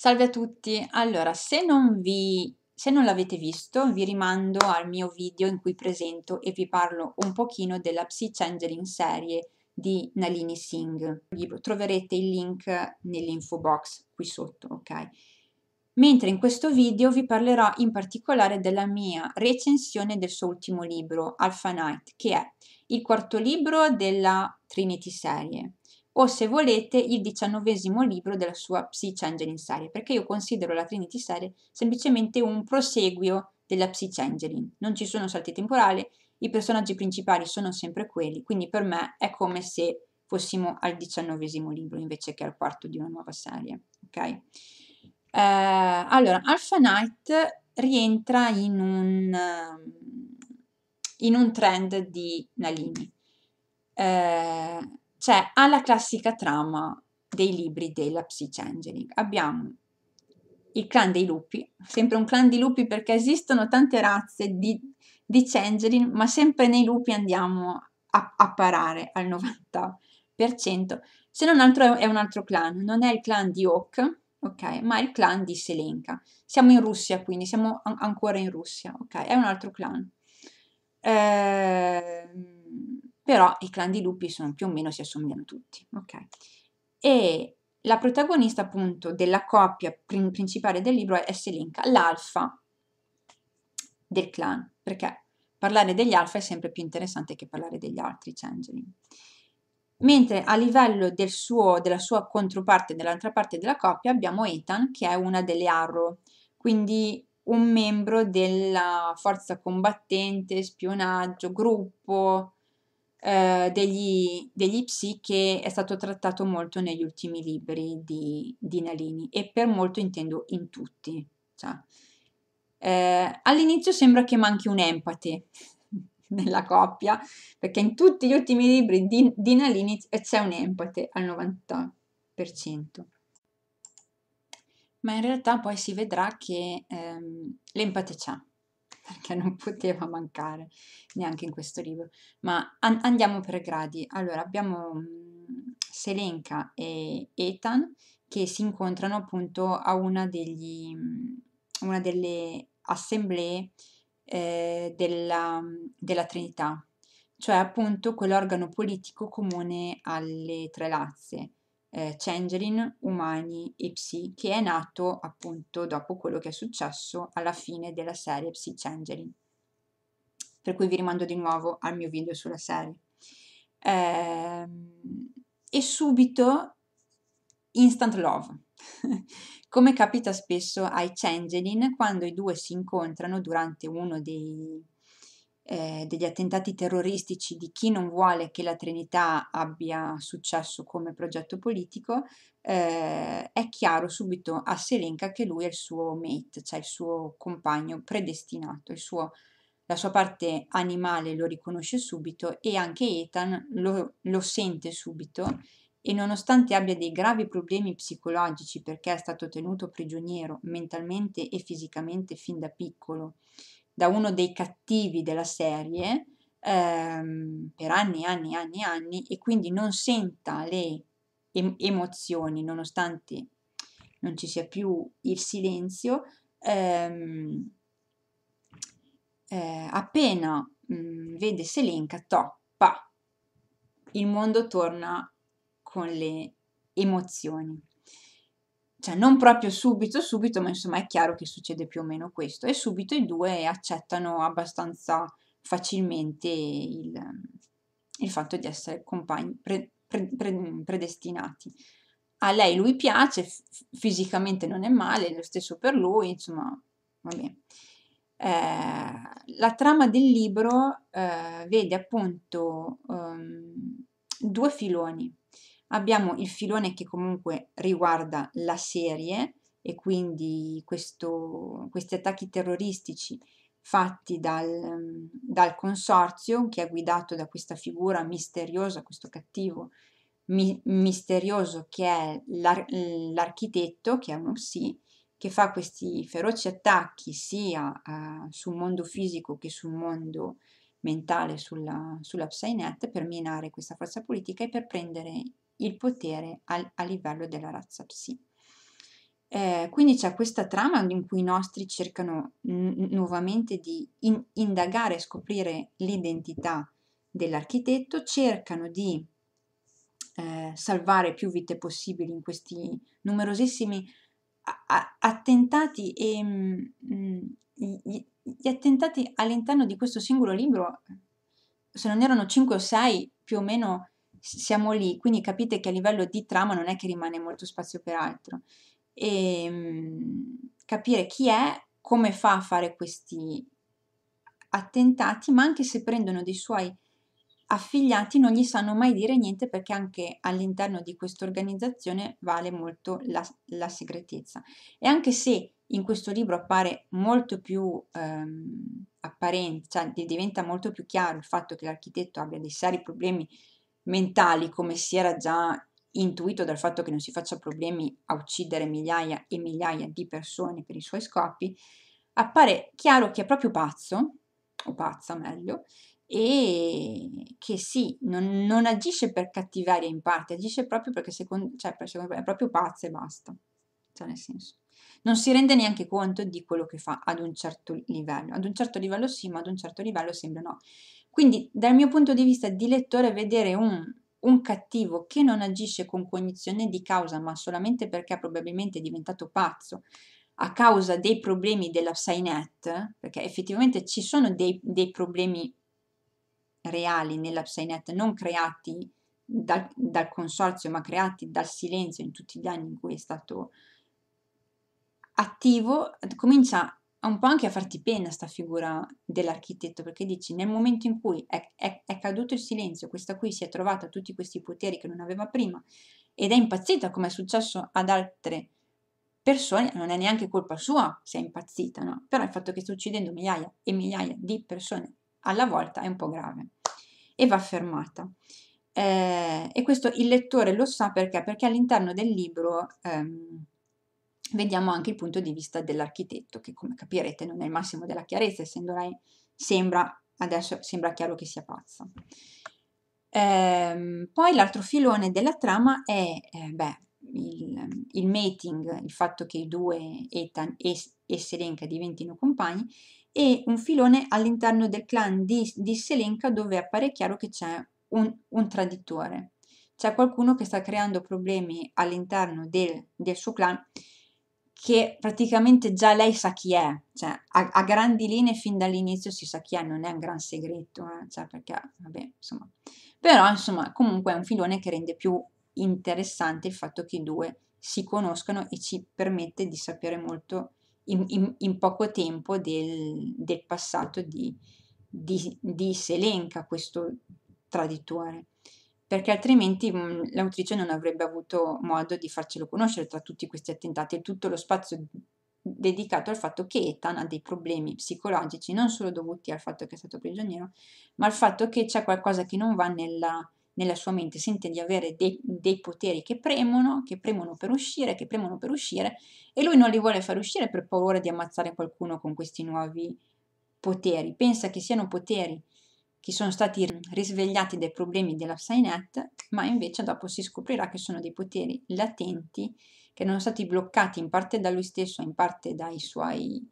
Salve a tutti, allora se non, vi, se non l'avete visto vi rimando al mio video in cui presento e vi parlo un pochino della Psy Changeling serie di Nalini Singh. Troverete il link nell'info box qui sotto, ok? Mentre in questo video vi parlerò in particolare della mia recensione del suo ultimo libro, Alpha Night, che è il quarto libro della Trinity serie o se volete il diciannovesimo libro della sua Psyche Angelin serie, perché io considero la Trinity serie semplicemente un proseguio della Psyche Angelin. Non ci sono salti temporali, i personaggi principali sono sempre quelli, quindi per me è come se fossimo al diciannovesimo libro invece che al quarto di una nuova serie. Ok? Eh, allora, Alpha Knight rientra in un, ehm, in un trend di Nalini. Eh, cioè alla classica trama dei libri della Psychangeling. Abbiamo il clan dei lupi, sempre un clan di lupi perché esistono tante razze di, di changeling, ma sempre nei lupi andiamo a, a parare al 90%. Se non altro è un altro clan, non è il clan di Oak, ok, ma è il clan di Selenka. Siamo in Russia quindi, siamo an- ancora in Russia, ok, è un altro clan. Eh, però i clan di lupi sono più o meno si assomigliano tutti, ok? E la protagonista appunto della coppia prin- principale del libro è Selinka, l'alfa del clan, perché parlare degli alfa è sempre più interessante che parlare degli altri changeling. Mentre a livello del suo, della sua controparte, dell'altra parte della coppia, abbiamo Ethan, che è una delle Arrow, quindi un membro della forza combattente, spionaggio, gruppo, eh, degli, degli, psi che è stato trattato molto negli ultimi libri di, di Nalini e per molto intendo in tutti. Cioè, eh, all'inizio sembra che manchi un empate nella coppia, perché in tutti gli ultimi libri di, di Nalini c'è un empate al 90%. Ma in realtà poi si vedrà che ehm, l'empate c'è perché non poteva mancare neanche in questo libro. Ma an- andiamo per gradi. Allora, abbiamo mm, Selenka e Ethan che si incontrano appunto a una, degli, mm, una delle assemblee eh, della, mm, della Trinità, cioè appunto quell'organo politico comune alle tre lazze eh, Changerin Umani e Psi, che è nato appunto dopo quello che è successo alla fine della serie Psi Changerin. Per cui vi rimando di nuovo al mio video sulla serie. Eh, e subito Instant Love, come capita spesso ai Changerin quando i due si incontrano durante uno dei eh, degli attentati terroristici di chi non vuole che la Trinità abbia successo come progetto politico, eh, è chiaro subito a Selenka che lui è il suo mate, cioè il suo compagno predestinato, suo, la sua parte animale lo riconosce subito e anche Ethan lo, lo sente subito e nonostante abbia dei gravi problemi psicologici perché è stato tenuto prigioniero mentalmente e fisicamente fin da piccolo da uno dei cattivi della serie ehm, per anni e anni e anni e anni e quindi non senta le em- emozioni nonostante non ci sia più il silenzio, ehm, eh, appena mh, mm, vede Selenka, toppa, il mondo torna con le emozioni cioè non proprio subito, subito, ma insomma è chiaro che succede più o meno questo. E subito i due accettano abbastanza facilmente il, il fatto di essere compagni, pre, pre, pre, predestinati. A lei lui piace, f- fisicamente non è male, lo stesso per lui, insomma, va bene. Eh, la trama del libro eh, vede appunto um, due filoni abbiamo il filone che comunque riguarda la serie e quindi questo, questi attacchi terroristici fatti dal, dal, consorzio che è guidato da questa figura misteriosa, questo cattivo mi, misterioso che è l'ar, l'architetto, che è uno psi, che fa questi feroci attacchi sia uh, sul mondo fisico che sul mondo mentale, sulla, sulla PsyNet per minare questa forza politica e per prendere il potere al, a livello della razza psi. Eh, quindi c'è questa trama in cui i nostri cercano nuovamente di in indagare e scoprire l'identità dell'architetto, cercano di eh, salvare più vite possibili in questi numerosissimi attentati e mh, mm, gli, mm, gli attentati all'interno di questo singolo libro, se non erano 5 o 6 più o meno siamo lì, quindi capite che a livello di trama non è che rimane molto spazio per altro. E ehm, capire chi è, come fa a fare questi attentati, ma anche se prendono dei suoi affiliati non gli sanno mai dire niente perché anche all'interno di questa organizzazione vale molto la, la, segretezza. E anche se in questo libro appare molto più ehm, apparente, cioè diventa molto più chiaro il fatto che l'architetto abbia dei seri problemi mentali, come si era già intuito dal fatto che non si faccia problemi a uccidere migliaia e migliaia di persone per i suoi scopi, appare chiaro che è proprio pazzo, o pazza meglio, e che sì, non, non agisce per cattiveria in parte, agisce proprio perché secondo, cioè, per secondo è proprio pazzo e basta, cioè nel senso. Non si rende neanche conto di quello che fa ad un certo livello, ad un certo livello sì, ma ad un certo livello sembra no. Quindi dal mio punto di vista di lettore vedere un, un cattivo che non agisce con cognizione di causa, ma solamente perché probabilmente è diventato pazzo, a causa dei problemi della Psynet, perché effettivamente ci sono dei, dei problemi reali nella Psynet, non creati dal, dal, consorzio, ma creati dal silenzio in tutti gli anni in cui è stato attivo, comincia un po' anche a farti pena sta figura dell'architetto, perché dici nel momento in cui è, è, è, caduto il silenzio, questa qui si è trovata tutti questi poteri che non aveva prima ed è impazzita come è successo ad altre persone, non è neanche colpa sua se è impazzita, no? Però il fatto che sta uccidendo migliaia e migliaia di persone alla volta è un po' grave e va fermata. Eh, e questo il lettore lo sa perché? Perché all'interno del libro... Ehm, vediamo anche il punto di vista dell'architetto, che come capirete non è il massimo della chiarezza, essendo lei sembra, adesso sembra chiaro che sia pazza. Ehm, poi l'altro filone della trama è eh, beh, il, il, mating, il fatto che i due Ethan e, e Selenka diventino compagni, e un filone all'interno del clan di, di, Selenka dove appare chiaro che c'è un, un traditore. C'è qualcuno che sta creando problemi all'interno del, del suo clan che praticamente già lei sa chi è, cioè a, a grandi linee fin dall'inizio si sa chi è, non è un gran segreto, eh? cioè perché, vabbè, insomma. Però, insomma, comunque è un filone che rende più interessante il fatto che i due si conoscano e ci permette di sapere molto in, in, in poco tempo del, del passato di, di, di Selenka, questo traditore perché altrimenti mhmm, l'autrice non avrebbe avuto modo di farcelo conoscere tra tutti questi attentati e tutto lo spazio mhmm, dedicato al fatto che Ethan ha dei problemi psicologici, non solo dovuti al fatto che è stato prigioniero, ma al fatto che c'è qualcosa che non va nella, nella sua mente, sente di avere dei, dei, poteri che premono, che premono per uscire, che premono per uscire, e lui non li vuole far uscire per paura di ammazzare qualcuno con questi nuovi poteri. Pensa che siano poteri che sono stati risvegliati dai problemi della Psynet, ma invece dopo si scoprirà che sono dei poteri latenti che erano stati bloccati in parte da lui stesso, in parte dai suoi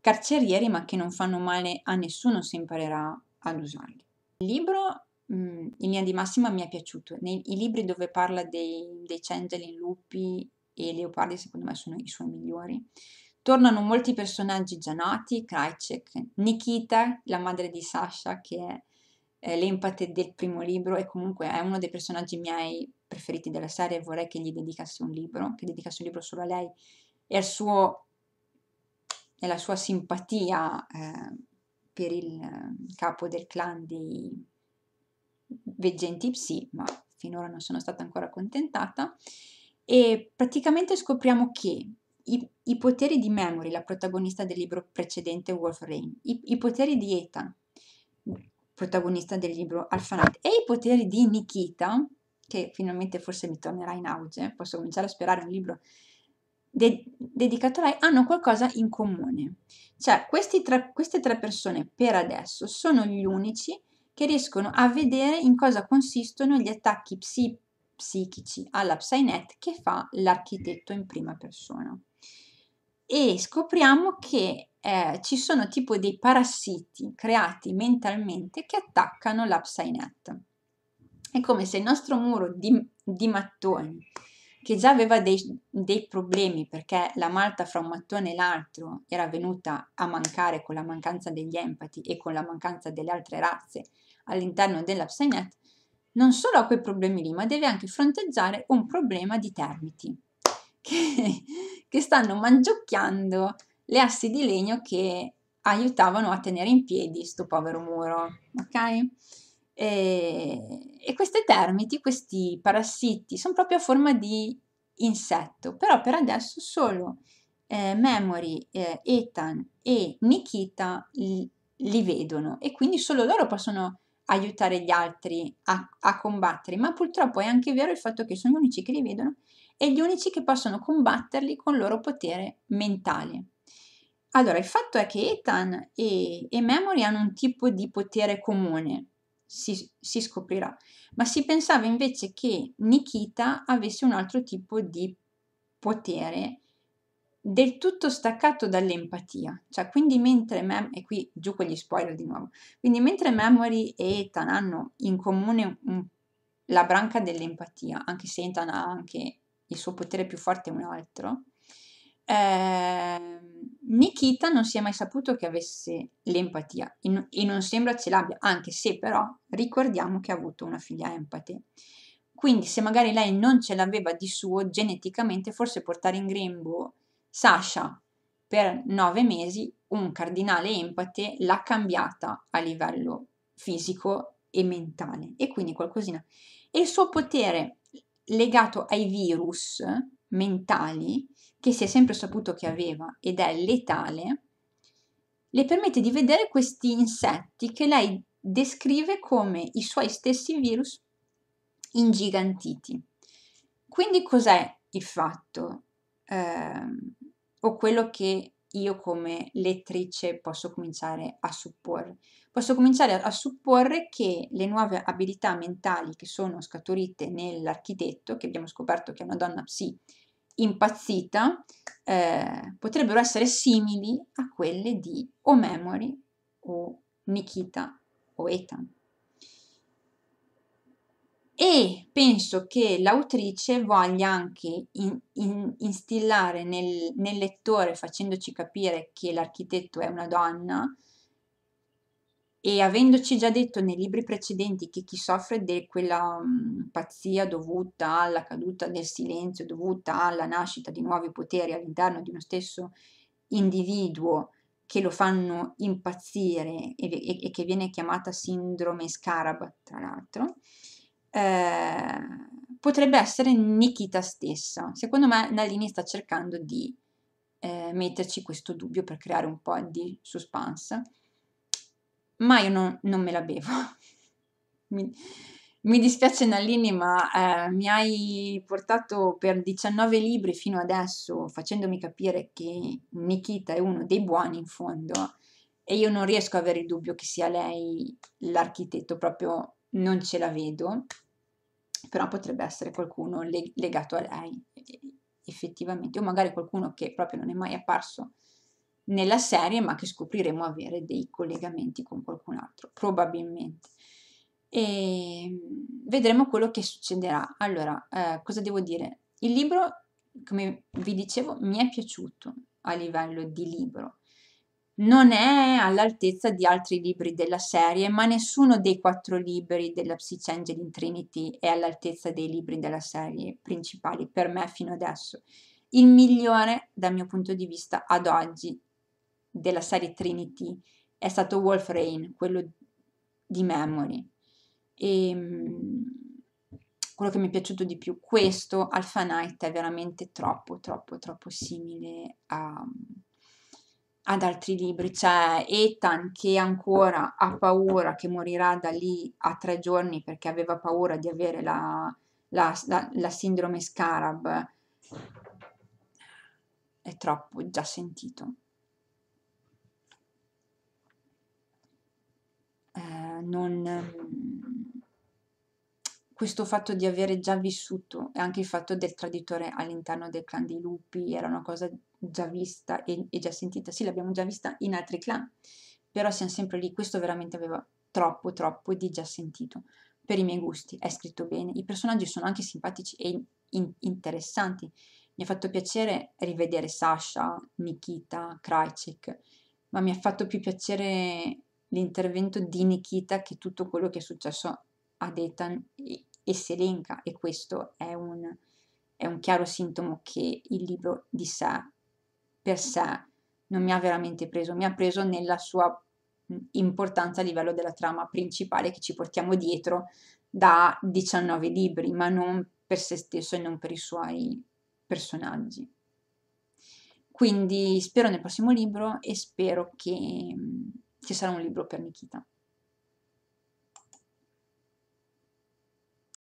carcerieri, ma che non fanno male a nessuno se imparerà ad usarli. Il libro mhmm, in linea di massima mi è piaciuto. Nei libri dove parla dei, dei cengeli, lupi e leopardi, secondo me sono i suoi migliori. Tornano molti personaggi già noti, Krajcek, Nikita, la madre di Sasha, che è l'empate del primo libro e comunque è uno dei personaggi miei preferiti della serie e vorrei che gli dedicasse un libro, che dedicasse un libro solo a lei e al suo e la sua simpatia eh, per il ehm, capo del clan di Veggenti Psi, ma finora non sono stata ancora contentata. E praticamente scopriamo che i, I, poteri di Memory, la protagonista del libro precedente Wolf Rain, I, i poteri di Ethan, protagonista del libro Alphanite, e i poteri di Nikita, che finalmente forse mi tornerà in auge, posso cominciare a sperare un libro de- dedicato a lei, hanno qualcosa in comune. Cioè, tre, queste tre persone per adesso sono gli unici che riescono a vedere in cosa consistono gli attacchi psi- psichici alla Psynet che fa l'architetto in prima persona e scopriamo che eh, ci sono tipo dei parassiti creati mentalmente che attaccano l'upsinet. È come se il nostro muro di, di mattoni, che già aveva dei, dei, problemi perché la malta fra un mattone e l'altro era venuta a mancare con la mancanza degli empati e con la mancanza delle altre razze all'interno dell'upsinet, non solo ha quei problemi lì, ma deve anche fronteggiare un problema di termiti che, che stanno mangiucchiando le assi di legno che aiutavano a tenere in piedi questo povero muro, ok? E, e queste termiti, questi parassiti, sono proprio a forma di insetto, però per adesso solo eh, Memory, eh, Ethan e Nikita li, li vedono e quindi solo loro possono aiutare gli altri a, a combattere, ma purtroppo è anche vero il fatto che sono gli unici che li vedono e gli unici che possono combatterli con il loro potere mentale. Allora, il fatto è che Ethan e, e Memory hanno un tipo di potere comune, si, si scoprirà, ma si pensava invece che Nikita avesse un altro tipo di potere del tutto staccato dall'empatia. Cioè, quindi mentre Mem, e qui giù con gli spoiler di nuovo, quindi mentre Memory e Ethan hanno in comune un, la branca dell'empatia, anche se Ethan ha anche il suo potere più forte un altro, eh, Nikita non si è mai saputo che avesse l'empatia e, e non sembra ce l'abbia, anche se però ricordiamo che ha avuto una figlia empate. Quindi se magari lei non ce l'aveva di suo geneticamente, forse portare in grembo Sasha per nove mesi un cardinale empate l'ha cambiata a livello fisico e mentale e quindi qualcosina. E il suo potere legato ai virus mentali, che si è sempre saputo che aveva ed è letale, le permette di vedere questi insetti che lei descrive come i suoi stessi virus ingigantiti. Quindi cos'è il fatto? ehm, o quello che io come lettrice posso cominciare a supporre. Posso cominciare a, a supporre che le nuove abilità mentali che sono scaturite nell'architetto, che abbiamo scoperto che è una donna psi impazzita, eh, potrebbero essere simili a quelle di o Memory o Nikita o Ethan e penso che l'autrice voglia anche in, in, instillare nel, nel, lettore, facendoci capire che l'architetto è una donna, e avendoci già detto nei libri precedenti che chi soffre di quella pazzia dovuta alla caduta del silenzio, dovuta alla nascita di nuovi poteri all'interno di uno stesso individuo che lo fanno impazzire e, e, e che viene chiamata sindrome scarab, tra l'altro, Ehm, potrebbe essere Nikita stessa. Secondo me Nalini sta cercando di eh, metterci questo dubbio per creare un po' di suspense, ma io no, non me la bevo. mi, mi, dispiace Nalini, ma eh, mi hai portato per 19 libri fino adesso facendomi capire che Nikita è uno dei buoni in fondo e io non riesco a avere il dubbio che sia lei l'architetto, proprio non ce la vedo però potrebbe essere qualcuno leg- legato a lei effettivamente, o magari qualcuno che proprio non è mai apparso nella serie, ma che scopriremo avere dei collegamenti con qualcun altro, probabilmente. E ehm, vedremo quello che succederà. Allora, eh, cosa devo dire? Il libro, come vi dicevo, mi è piaciuto a livello di libro non è all'altezza di altri libri della serie, ma nessuno dei quattro libri della Psych Angel in Trinity è all'altezza dei libri della serie principali, per me fino adesso. Il migliore, dal mio punto di vista, ad oggi, della serie Trinity è stato Wolf Rain, quello di Memory. E, ehm, quello che mi è piaciuto di più, questo Alpha Night è veramente troppo, troppo, troppo simile a, ad altri libri. C'è Ethan che ancora ha paura che morirà da lì a tre giorni perché aveva paura di avere la, la, la, la sindrome scarab. È troppo, già sentito. Eh, non questo fatto di avere già vissuto e anche il fatto del traditore all'interno del clan dei lupi era una cosa già vista e, e già sentita, sì l'abbiamo già vista in altri clan, però siamo sempre lì, questo veramente aveva troppo troppo di già sentito per i miei gusti, è scritto bene, i personaggi sono anche simpatici e in- interessanti, mi ha fatto piacere rivedere Sasha, Nikita, Krajcik, ma mi ha fatto più piacere l'intervento di Nikita che tutto quello che è successo a Detan e Selenka e questo è un, è un chiaro sintomo che il libro di sé per sé non mi ha veramente preso, mi ha preso nella sua importanza a livello della trama principale che ci portiamo dietro da 19 libri, ma non per se stesso e non per i suoi personaggi. Quindi spero nel prossimo libro e spero che ci sarà un libro per Nikita.